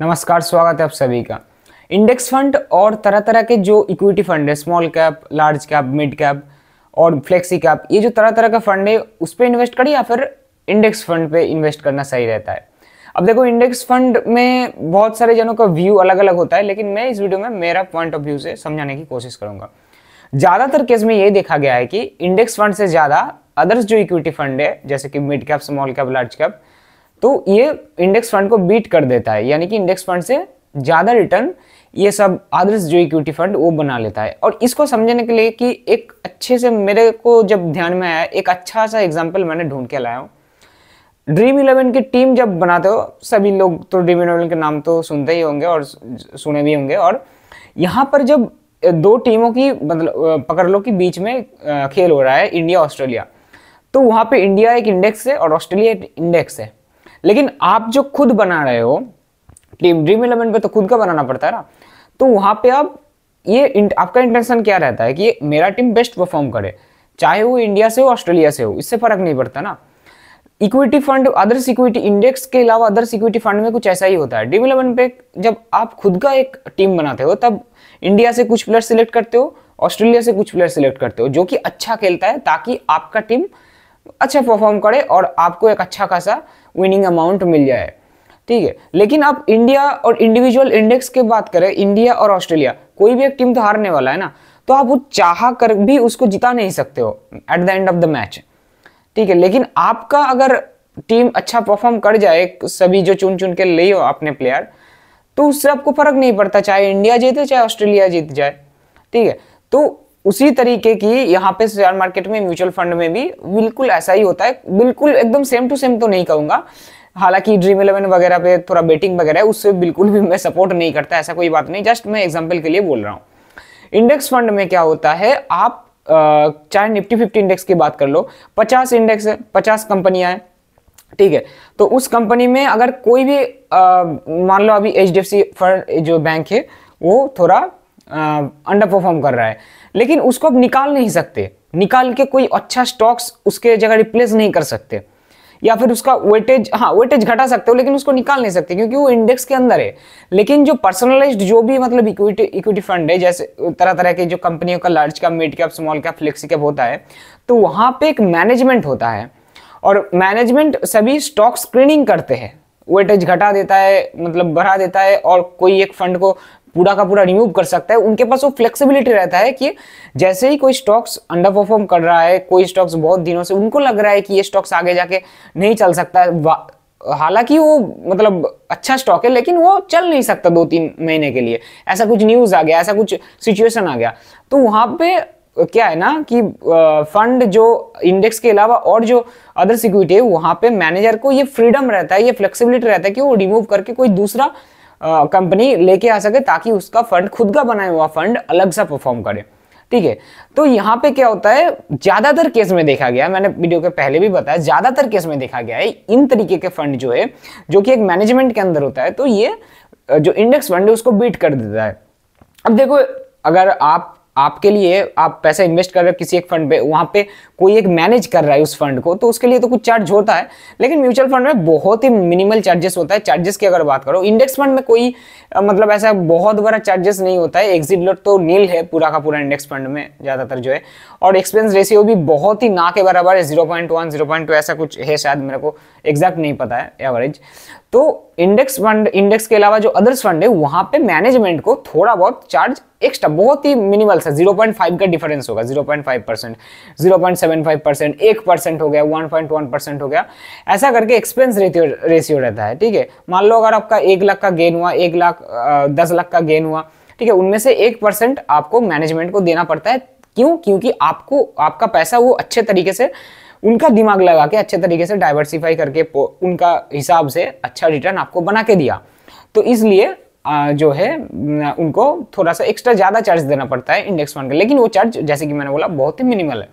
नमस्कार स्वागत है आप सभी का इंडेक्स फंड और तरह तरह के जो इक्विटी फंड है small cap large cap mid cap और फ्लेक्सी कैप ये जो तरह तरह का फंड है उस पर इन्वेस्ट करिए या फिर इंडेक्स फंड पे इन्वेस्ट करना सही रहता है अब देखो इंडेक्स फंड में बहुत सारे जनों का व्यू अलग अलग होता है लेकिन मैं इस वीडियो में मेरा पॉइंट ऑफ व्यू से समझाने की कोशिश करूंगा ज़्यादातर केस में ये देखा गया है कि इंडेक्स फंड से ज़्यादा अदर्स जो इक्विटी फंड है जैसे कि mid cap small cap large cap तो ये इंडेक्स फंड को बीट कर देता है यानी कि इंडेक्स फंड से ज़्यादा रिटर्न ये सब आदर्श जो इक्विटी फंड वो बना लेता है और इसको समझने के लिए कि एक अच्छे से मेरे को जब ध्यान में आया एक अच्छा सा एग्जाम्पल मैंने ढूंढ के लाया हूँ ड्रीम इलेवन की टीम जब बनाते हो सभी लोग तो ड्रीम इलेवन के नाम तो सुनते ही होंगे और सुने भी होंगे और यहाँ पर जब दो टीमों की मतलब पकड़ लो कि बीच में खेल हो रहा है इंडिया ऑस्ट्रेलिया तो वहाँ पे इंडिया एक इंडेक्स है और ऑस्ट्रेलिया एक इंडेक्स है लेकिन आप जो खुद बना रहे हो टीम ड्रीम इलेवन पे तो खुद का बनाना पड़ता है ना तो वहां पे आप ये इंट, आपका इंटेंशन क्या रहता है कि मेरा टीम बेस्ट परफॉर्म करे चाहे वो इंडिया से हो ऑस्ट्रेलिया से हो इससे फर्क नहीं पड़ता ना equity fund other security index के अलावा अदर सिक्योरिटी फंड में कुछ ऐसा ही होता है ड्रीम इलेवन पे जब आप खुद का एक टीम बनाते हो तब इंडिया से कुछ प्लेयर सिलेक्ट करते हो ऑस्ट्रेलिया से कुछ प्लेयर सिलेक्ट करते हो जो कि अच्छा खेलता है ताकि आपका टीम अच्छा परफॉर्म करे और आपको एक अच्छा खासा विनिंग अमाउंट मिल जाए ठीक है लेकिन आप इंडिया और इंडिविजुअल इंडेक्स की बात करें इंडिया और ऑस्ट्रेलिया कोई भी एक टीम तो हारने वाला है ना तो आप वो चाह कर भी उसको जिता नहीं सकते हो at the end of the match ठीक है लेकिन आपका अगर टीम अच्छा परफॉर्म कर जाए सभी जो चुन चुन के ले हो अपने प्लेयर तो उससे आपको फर्क नहीं पड़ता चाहे इंडिया जीते चाहे ऑस्ट्रेलिया जीत जाए ठीक है तो उसी तरीके की यहाँ पे शेयर मार्केट में म्यूचुअल फंड में भी बिल्कुल ऐसा ही होता है बिल्कुल एकदम सेम टू सेम तो नहीं कहूंगा हालांकि ड्रीम इलेवन वगैरह पे थोड़ा बेटिंग वगैरह है उससे बिल्कुल भी मैं सपोर्ट नहीं करता ऐसा कोई बात नहीं जस्ट मैं एग्जाम्पल के लिए बोल रहा हूँ इंडेक्स फंड में क्या होता है आप चाहे निफ्टी फिफ्टी इंडेक्स की बात कर लो पचास इंडेक्स है पचास कंपनियां हैं ठीक है तो उस कंपनी में अगर कोई भी मान लो अभी H D F C fund जो बैंक है वो थोड़ा अंडर परफॉर्म कर रहा है लेकिन उसको अब निकाल नहीं सकते निकाल के कोई अच्छा स्टॉक्स उसके जगह रिप्लेस नहीं कर सकते या फिर उसका वेटेज हाँ वेटेज घटा सकते हो लेकिन उसको निकाल नहीं सकते क्योंकि वो इंडेक्स के अंदर है लेकिन जो पर्सनलाइज्ड जो भी मतलब इक्विटी इक्विटी फंड है जैसे तरह तरह के जो कंपनियों का large cap mid cap small cap flexi cap होता है तो वहाँ पे एक मैनेजमेंट होता है और मैनेजमेंट सभी स्टॉक स्क्रीनिंग करते हैं वेटेज घटा देता है मतलब बढ़ा देता है और कोई एक फंड को पूरा का पूरा रिमूव कर सकता है उनके पास वो फ्लेक्सिबिलिटी रहता है कि जैसे ही कोई स्टॉक्स अंडर परफॉर्म कर रहा है कोई स्टॉक्स बहुत दिनों से उनको लग रहा है कि ये स्टॉक्स आगे जाके नहीं चल सकता हालांकि वो मतलब अच्छा स्टॉक है लेकिन वो चल नहीं सकता दो तीन महीने के लिए ऐसा कुछ न्यूज़ आ गया ऐसा कुछ सिचुएशन आ गया तो वहां पे क्या है ना कि फंड जो इंडेक्स के अलावा और जो अदर सिक्योरिटी है वहां पे मैनेजर को ये फ्रीडम रहता है ये फ्लेक्सिबिलिटी रहता है कि वो रिमूव करके कोई दूसरा कंपनी लेके आ सके ताकि उसका फंड खुद का बनाया हुआ फंड अलग सा परफॉर्म करे ठीक है तो यहाँ पे क्या होता है ज्यादातर केस में देखा गया मैंने वीडियो के पहले भी बताया ज्यादातर केस में देखा गया है इन तरीके के फंड जो है जो कि एक मैनेजमेंट के अंदर होता है तो ये जो इंडेक्स फंड है उसको बीट कर देता है अब देखो अगर आप आपके लिए आप पैसा इन्वेस्ट कर रहे हो किसी एक फंड पे वहाँ पे कोई एक मैनेज कर रहा है उस फंड को तो उसके लिए तो कुछ चार्ज होता है लेकिन म्यूचुअल फंड में बहुत ही मिनिमल चार्जेस होता है चार्जेस की अगर बात करो इंडेक्स फंड में कोई मतलब ऐसा बहुत बड़ा चार्जेस नहीं होता है एग्जिट लोट तो नील है पूरा का पूरा इंडेक्स फंड में ज़्यादातर जो है और एक्सपेंस रेशियो भी बहुत ही ना के बराबर है zero point one zero point two ऐसा कुछ है शायद मेरे को एग्जैक्ट नहीं पता है एवरेज तो इंडेक्स फंड इंडेक्स के अलावा जो अदर्स फंड है वहां पे मैनेजमेंट को थोड़ा बहुत चार्ज एक्स्ट्रा बहुत ही मिनिमल सा 0.5 का डिफरेंस होगा 0.5 परसेंट जीरो परसेंट एक परसेंट हो गया 1.1 परसेंट हो गया ऐसा करके एक्सपेंस रेशियो रेशियो रहता है ठीक है मान लो अगर आपका एक लाख का गेन हुआ एक लाख दस लाख का गेन हुआ ठीक है उनमें से एक परसेंट आपको मैनेजमेंट को देना पड़ता है क्यों क्योंकि आपको आपका पैसा वो अच्छे तरीके से उनका दिमाग लगा के अच्छे तरीके से डाइवर्सिफाई करके उनका हिसाब से अच्छा रिटर्न आपको बना के दिया तो इसलिए जो है उनको थोड़ा सा एक्स्ट्रा ज़्यादा चार्ज देना पड़ता है इंडेक्स फंड का लेकिन वो चार्ज जैसे कि मैंने बोला बहुत ही मिनिमल है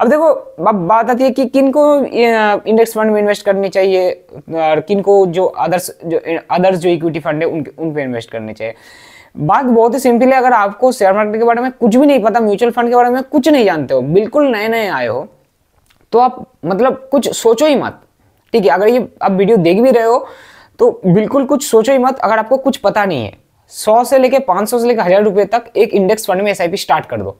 अब देखो अब बात आती है कि किन को इंडेक्स फंड में इन्वेस्ट करनी चाहिए और किन को जो अदर्स जो अदर्स जो इक्विटी फंड है उनके उन पर इन्वेस्ट करने चाहिए बात बहुत ही सिंपल है अगर आपको शेयर मार्केट के बारे में कुछ भी नहीं पता म्यूचुअल फंड के बारे में कुछ नहीं जानते हो बिल्कुल नए नए आए हो तो आप मतलब कुछ सोचो ही मत ठीक है अगर ये आप वीडियो देख भी रहे हो तो बिल्कुल कुछ सोचो ही मत अगर आपको कुछ पता नहीं है सौ से लेके पाँच सौ से लेकर हज़ार रुपये तक एक इंडेक्स फंड में एस स्टार्ट कर दो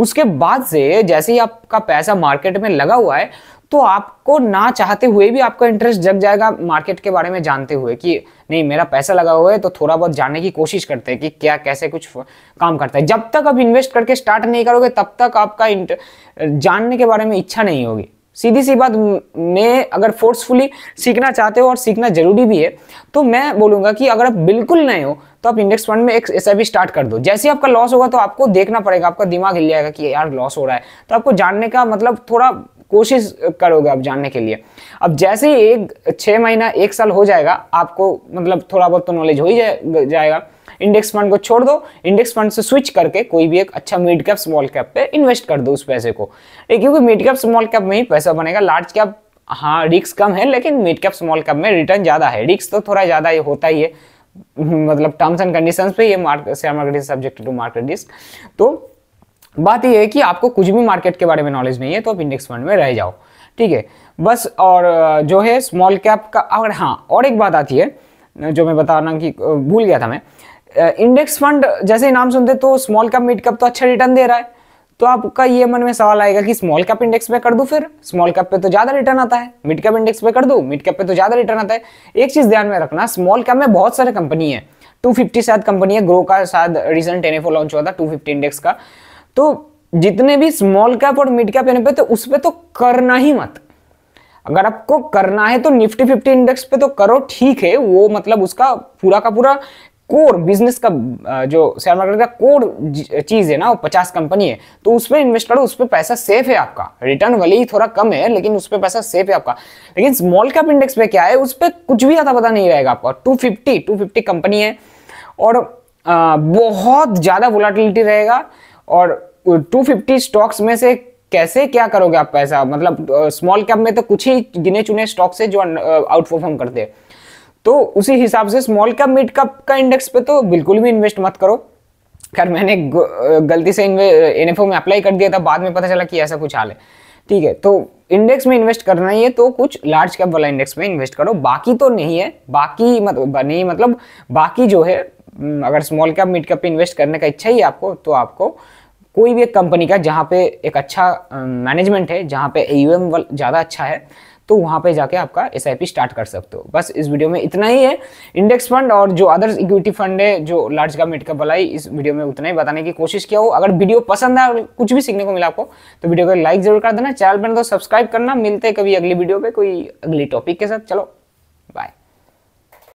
उसके बाद से जैसे ही आपका पैसा मार्केट में लगा हुआ है तो आपको ना चाहते हुए भी आपका इंटरेस्ट जग जाएगा मार्केट के बारे में जानते हुए कि नहीं मेरा पैसा लगा हुआ है तो थोड़ा बहुत जानने की कोशिश करते हैं कि क्या कैसे कुछ काम करता है जब तक आप इन्वेस्ट करके स्टार्ट नहीं करोगे तब तक आपका जानने के बारे में इच्छा नहीं होगी सीधी सी बात मैं अगर फोर्सफुली सीखना चाहते हो और सीखना जरूरी भी है तो मैं बोलूंगा कि अगर आप बिल्कुल नए हो तो आप इंडेक्स फंड में एक एस स्टार्ट कर दो जैसे आपका लॉस होगा तो आपको देखना पड़ेगा आपका दिमाग हिल जाएगा कि यार लॉस हो रहा है तो आपको जानने का मतलब थोड़ा कोशिश करोगे आप जानने के लिए अब जैसे ही एक छः महीना एक साल हो जाएगा आपको मतलब थोड़ा बहुत तो नॉलेज हो ही जाएगा इंडेक्स फंड को छोड़ दो इंडेक्स फंड से स्विच करके कोई भी एक अच्छा मिड कैप स्मॉल कैप पे इन्वेस्ट कर दो उस पैसे को क्योंकि मिड कैप स्मॉल कैप में ही पैसा बनेगा लार्ज कैप हाँ रिस्क कम है लेकिन मिड कैप स्मॉल कैप में रिटर्न ज़्यादा है रिस्क तो थोड़ा ज़्यादा ही होता ही है मतलब टर्म्स एंड कंडीशंस पे ये market share market is subject to market risk तो बात यह है कि आपको कुछ भी मार्केट के बारे में नॉलेज नहीं है तो आप इंडेक्स फंड में रह जाओ ठीक है बस और जो है स्मॉल कैप का और हाँ और एक बात आती है जो मैं बताना कि भूल गया था मैं इंडेक्स फंड जैसे नाम सुनते तो स्मॉल कैप मिड कैप तो अच्छा रिटर्न दे रहा है तो आपका ये मन में सवाल आएगा कि स्मॉल कैप इंडेक्स पे कर दूं फिर स्मॉल कैप पे तो ज़्यादा रिटर्न आता है मिड कैप इंडेक्स पे कर दूं मिड कैप पे तो ज़्यादा रिटर्न आता है एक चीज़ ध्यान में रखना स्मॉल कैप में बहुत सारे कंपनी है 250 शायद कंपनी है ग्रो का शायद रिसेंट एनएफओ लॉन्च हुआ था 250 इंडेक्स का तो जितने भी स्मॉल कैप और मिड कैप पे तो उस पर तो करना ही मत अगर आपको करना है तो निफ्टी फिफ्टी इंडेक्स पे तो करो ठीक है वो मतलब उसका पूरा का पूरा कोर बिजनेस का जो शेयर मार्केट का कोर चीज है ना वो पचास कंपनी है तो उस पर इन्वेस्ट करो उस पर पैसा सेफ है आपका रिटर्न वाली ही थोड़ा कम है लेकिन उस पर पैसा सेफ है आपका लेकिन स्मॉल कैप इंडेक्स पे क्या है उस पर कुछ भी आता पता नहीं रहेगा आपका two fifty two fifty company है और आ, बहुत ज़्यादा वोलाटिलिटी रहेगा और 250 स्टॉक्स में से कैसे क्या करोगे आप पैसा मतलब स्मॉल कैप में तो कुछ ही गिने चुने स्टॉक्स है जो आउट परफॉर्म करते हैं तो उसी हिसाब से स्मॉल कैप मिड कैप का इंडेक्स पे तो बिल्कुल भी इन्वेस्ट मत करो खैर मैंने गलती से एन एफ में अप्लाई कर दिया था बाद में पता चला कि ऐसा कुछ हाल है ठीक है तो इंडेक्स में इन्वेस्ट करना ही है तो कुछ लार्ज कैप वाला इंडेक्स में इन्वेस्ट करो बाकी तो नहीं है बाकी मतलब नहीं मतलब बाकी जो है हम्म, अगर स्मॉल कैप मिड कैप पे इन्वेस्ट करने का इच्छा ही आपको तो आपको कोई भी एक कंपनी का जहाँ पे एक अच्छा मैनेजमेंट है जहाँ पे एम ज़्यादा अच्छा है तो वहाँ पे जाके आपका एस स्टार्ट कर सकते हो बस इस वीडियो में इतना ही है इंडेक्स फंड और जो अदर्स इक्विटी फंड है जो लार्ज कैप मिड कैप वाला इस वीडियो में उतना ही बताने की कोशिश किया हो अगर वीडियो पसंद है कुछ भी सीखने को मिला आपको तो वीडियो को लाइक जरूर कर देना चैनल पर तो सब्सक्राइब करना मिलते हैं कभी अगली वीडियो पर कोई अगली टॉपिक के साथ चलो बाय